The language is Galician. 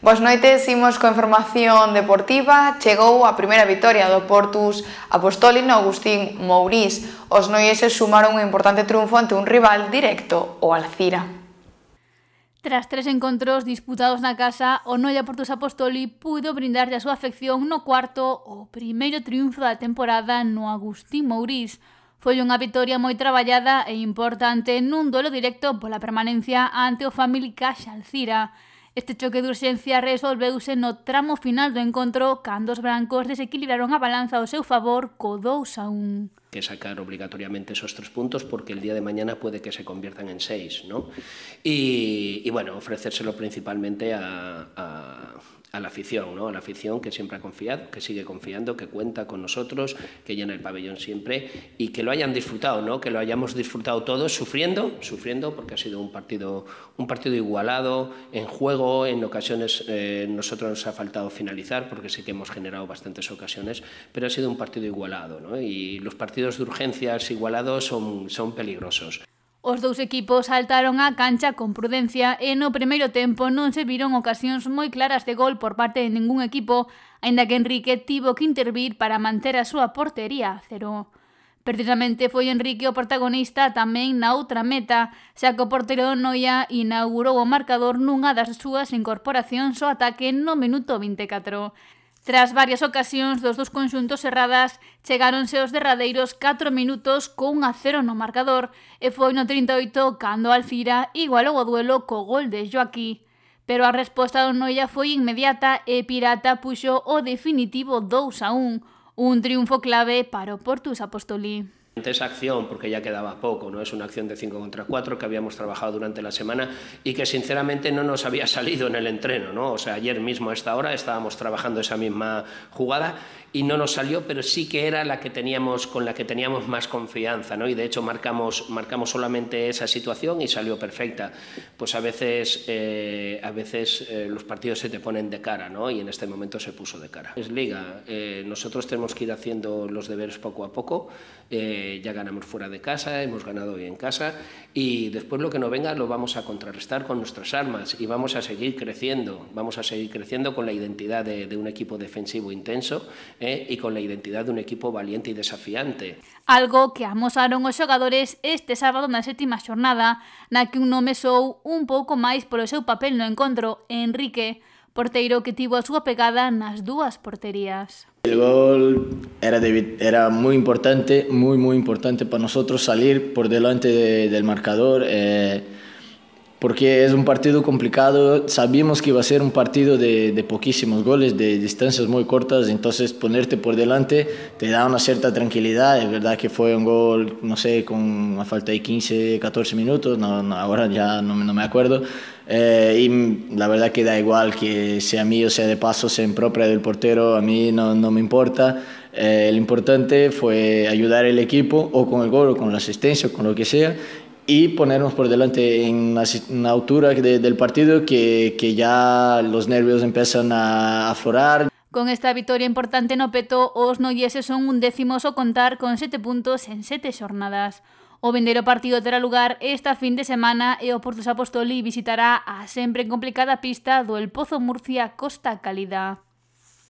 Boas noites, imos coa información deportiva. Chegou a primeira vitoria do Portus Apostolino Agustín Mourís. Os noieses sumaron un importante triunfo ante un rival directo, o Alcira. Tras tres encontros disputados na casa, o Noia Portus Apostoli pudo brindar a súa afección no cuarto o primeiro triunfo da temporada no Agustín Mourís. Foi unha vitoria moi traballada e importante nun duelo directo pola permanencia ante o Family Cash Alcira. Este choque de urxencia resolveuse no tramo final do encontro cando os brancos desequilibraron a balanza ao seu favor co 2 a 1 que sacar obligatoriamente esos tres puntos porque el día de mañana puede que se conviertan en seis, ¿no? Y, y bueno, ofrecérselo principalmente a, a, a la afición, ¿no? A la afición que siempre ha confiado, que sigue confiando, que cuenta con nosotros, que llena el pabellón siempre y que lo hayan disfrutado, ¿no? Que lo hayamos disfrutado todos sufriendo, sufriendo porque ha sido un partido un partido igualado en juego, en ocasiones eh, nosotros nos ha faltado finalizar porque sí que hemos generado bastantes ocasiones, pero ha sido un partido igualado, Y los partidos de urgencias igualados son peligrosos. Os dous equipos saltaron á cancha con prudencia e no primeiro tempo non se viron ocasións moi claras de gol por parte de ningún equipo, aínda que Enrique tivo que intervir para manter a súa portería a cero. Precisamente foi Enrique o protagonista tamén na outra meta, xa que o portero Noia inaugurou o marcador nunha das súas incorporacións ao ataque no minuto 24. Tras varias ocasións dos dous conxuntos cerradas, chegáronse os derradeiros 4 minutos con a cero no marcador e foi no 38 cando Alfira igualou o duelo co gol de Joaquí. Pero a resposta do Noia foi inmediata e Pirata puxo o definitivo 2 a 1, un triunfo clave para o Portus Apostolí. Esa acción, porque ya quedaba poco, no es una acción de 5 contra 4 que habíamos trabajado durante la semana y que sinceramente no nos había salido en el entreno. ¿no? O sea, ayer mismo a esta hora estábamos trabajando esa misma jugada y no nos salió, pero sí que era la que teníamos, con la que teníamos más confianza. ¿no? Y de hecho marcamos, marcamos solamente esa situación y salió perfecta. Pues a veces, eh, a veces eh, los partidos se te ponen de cara ¿no? y en este momento se puso de cara. Es liga, eh, nosotros tenemos que ir haciendo los deberes poco a poco ya ganamos fuera de casa, hemos ganado hoy en casa y después lo que no venga lo vamos a contrarrestar con nuestras armas y vamos a seguir creciendo, vamos a seguir creciendo con la identidad de, un equipo defensivo intenso ¿eh? y con la identidad de un equipo valiente y desafiante. Algo que amosaron los jugadores este sábado en séptima séptima na que un nome sou un poco más por seu papel no encontro, Enrique, porteiro que tivo a súa pegada nas dúas porterías. El gol era, de, era muy importante, muy, muy importante para nosotros salir por delante de, del marcador. Eh, porque es un partido complicado. Sabíamos que iba a ser un partido de, poquísimos goles, de distancias muy cortas, entonces ponerte por delante te da una cierta tranquilidad. Es verdad que fue un gol, no sé, con una falta de 15, 14 minutos, no, ahora ya no, me acuerdo. Eh, y la verdad que da igual que sea mío, sea de paso, sea en propia del portero, a mí no, me importa. Eh, lo importante fue ayudar al equipo o con el gol o con la asistencia o con lo que sea y ponernos por delante en una, altura de, del partido que, que, ya los nervios empiezan a aflorar. Con esta vitoria importante no peto, os noieses son un décimos o contar con sete puntos en sete jornadas. O vendero partido terá lugar esta fin de semana e o Portus Apostoli visitará a sempre complicada pista do El Pozo Murcia Costa Calida.